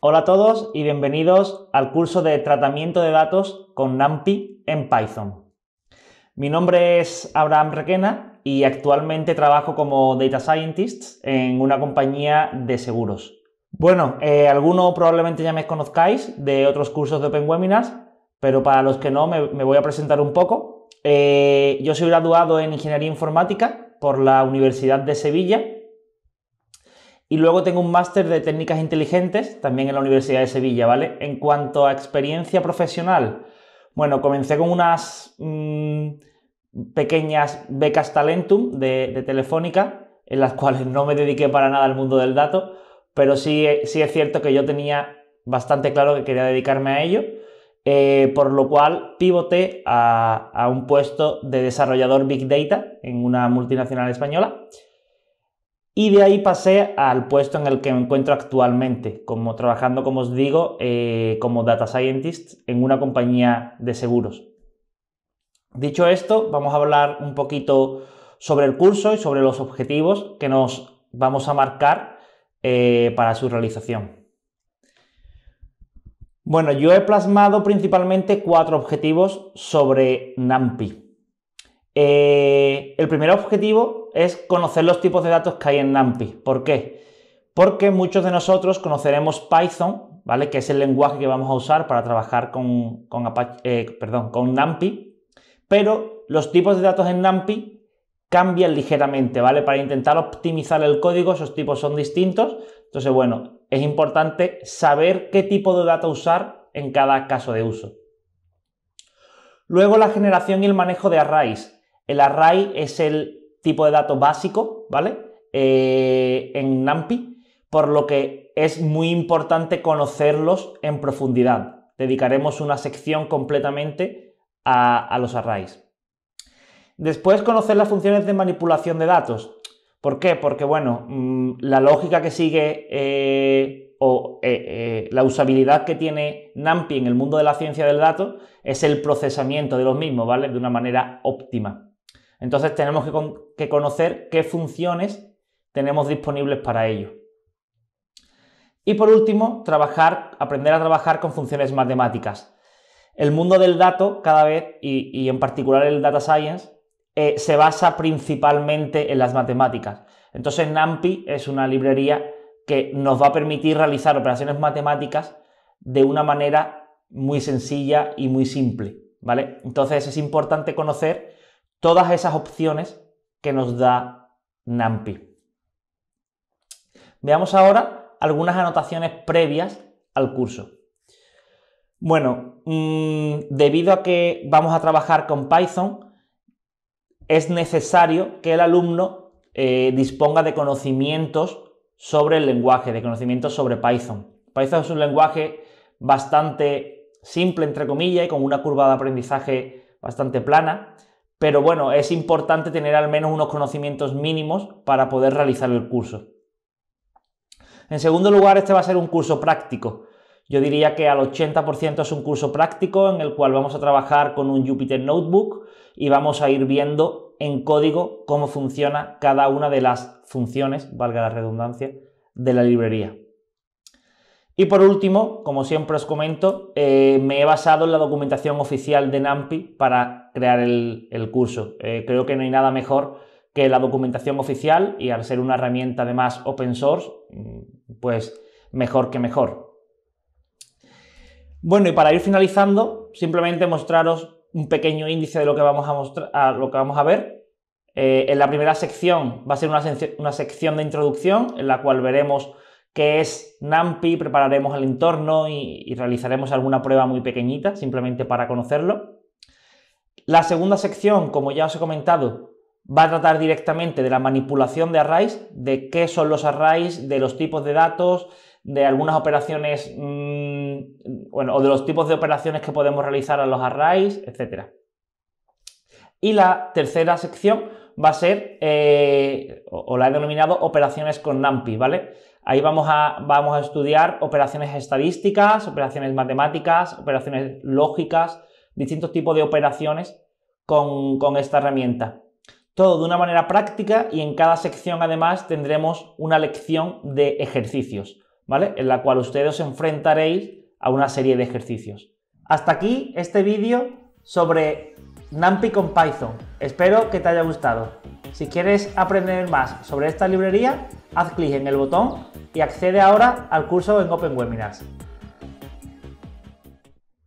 Hola a todos y bienvenidos al curso de tratamiento de datos con NumPy en Python. Mi nombre es Abraham Requena y actualmente trabajo como Data Scientist en una compañía de seguros. Bueno, eh, algunos probablemente ya me conozcáis de otros cursos de Open Webinars, pero para los que no me, voy a presentar un poco. Eh, yo soy graduado en Ingeniería Informática por la Universidad de Sevilla y luego tengo un máster de técnicas inteligentes, también en la Universidad de Sevilla, ¿vale? En cuanto a experiencia profesional, bueno, comencé con unas mm, pequeñas becas Talentum de, Telefónica, en las cuales no me dediqué para nada al mundo del dato, pero sí, sí es cierto que yo tenía bastante claro que quería dedicarme a ello, eh, por lo cual pivoté a, a un puesto de desarrollador Big Data en una multinacional española. Y de ahí pasé al puesto en el que me encuentro actualmente, como trabajando, como os digo, eh, como data scientist en una compañía de seguros. Dicho esto, vamos a hablar un poquito sobre el curso y sobre los objetivos que nos vamos a marcar eh, para su realización. Bueno, yo he plasmado principalmente cuatro objetivos sobre NAMPI. Eh, el primer objetivo es conocer los tipos de datos que hay en NumPy. ¿Por qué? Porque muchos de nosotros conoceremos Python, ¿vale? Que es el lenguaje que vamos a usar para trabajar con, eh, perdón, con NumPy. Pero los tipos de datos en NumPy cambian ligeramente, ¿vale? Para intentar optimizar el código, esos tipos son distintos. Entonces, bueno, es importante saber qué tipo de datos usar en cada caso de uso. Luego la generación y el manejo de arrays. El array es el tipo de datos básico, ¿vale? Eh, en NAMPI, por lo que es muy importante conocerlos en profundidad. Dedicaremos una sección completamente a, los arrays. Después, conocer las funciones de manipulación de datos. ¿Por qué? Porque, bueno, mm, la lógica que sigue eh, o eh, la usabilidad que tiene NAMPI en el mundo de la ciencia del dato es el procesamiento de los mismos, ¿vale? De una manera óptima. Entonces tenemos que, conocer qué funciones tenemos disponibles para ello. Y por último, trabajar, aprender a trabajar con funciones matemáticas. El mundo del dato cada vez, y, en particular el data science, eh, se basa principalmente en las matemáticas. Entonces NAMPI es una librería que nos va a permitir realizar operaciones matemáticas de una manera muy sencilla y muy simple, ¿vale? Entonces es importante conocer todas esas opciones que nos da NumPy. Veamos ahora algunas anotaciones previas al curso. Bueno, mm, debido a que vamos a trabajar con Python, es necesario que el alumno eh, disponga de conocimientos sobre el lenguaje, de conocimientos sobre Python. Python es un lenguaje bastante simple, entre comillas, y con una curva de aprendizaje bastante plana pero bueno, es importante tener al menos unos conocimientos mínimos para poder realizar el curso. En segundo lugar, este va a ser un curso práctico. Yo diría que al 80% es un curso práctico en el cual vamos a trabajar con un Jupyter Notebook y vamos a ir viendo en código cómo funciona cada una de las funciones, valga la redundancia, de la librería. Y por último, como siempre os comento, eh, me he basado en la documentación oficial de NAMPI para crear el, curso. Eh, creo que no hay nada mejor que la documentación oficial y al ser una herramienta además open source, mm, pues mejor que mejor. Bueno, y para ir finalizando, simplemente mostraros un pequeño índice de lo que vamos a, mostrar, lo que vamos a ver. Eh, en la primera sección va a ser una sección de introducción en la cual veremos que es nampi prepararemos el entorno y, realizaremos alguna prueba muy pequeñita, simplemente para conocerlo. La segunda sección, como ya os he comentado, va a tratar directamente de la manipulación de arrays, de qué son los arrays, de los tipos de datos, de algunas operaciones, mm, o de los tipos de operaciones que podemos realizar a los arrays, etcétera. Y la tercera sección va a ser, eh, o, la he denominado operaciones con NAMPI, ¿vale? Ahí vamos a, vamos a estudiar operaciones estadísticas, operaciones matemáticas, operaciones lógicas, distintos tipos de operaciones con, con esta herramienta. Todo de una manera práctica y en cada sección además tendremos una lección de ejercicios, ¿vale? En la cual ustedes os enfrentaréis a una serie de ejercicios. Hasta aquí este vídeo sobre NumPy con Python. Espero que te haya gustado. Si quieres aprender más sobre esta librería, haz clic en el botón y accede ahora al curso en Open Webinars.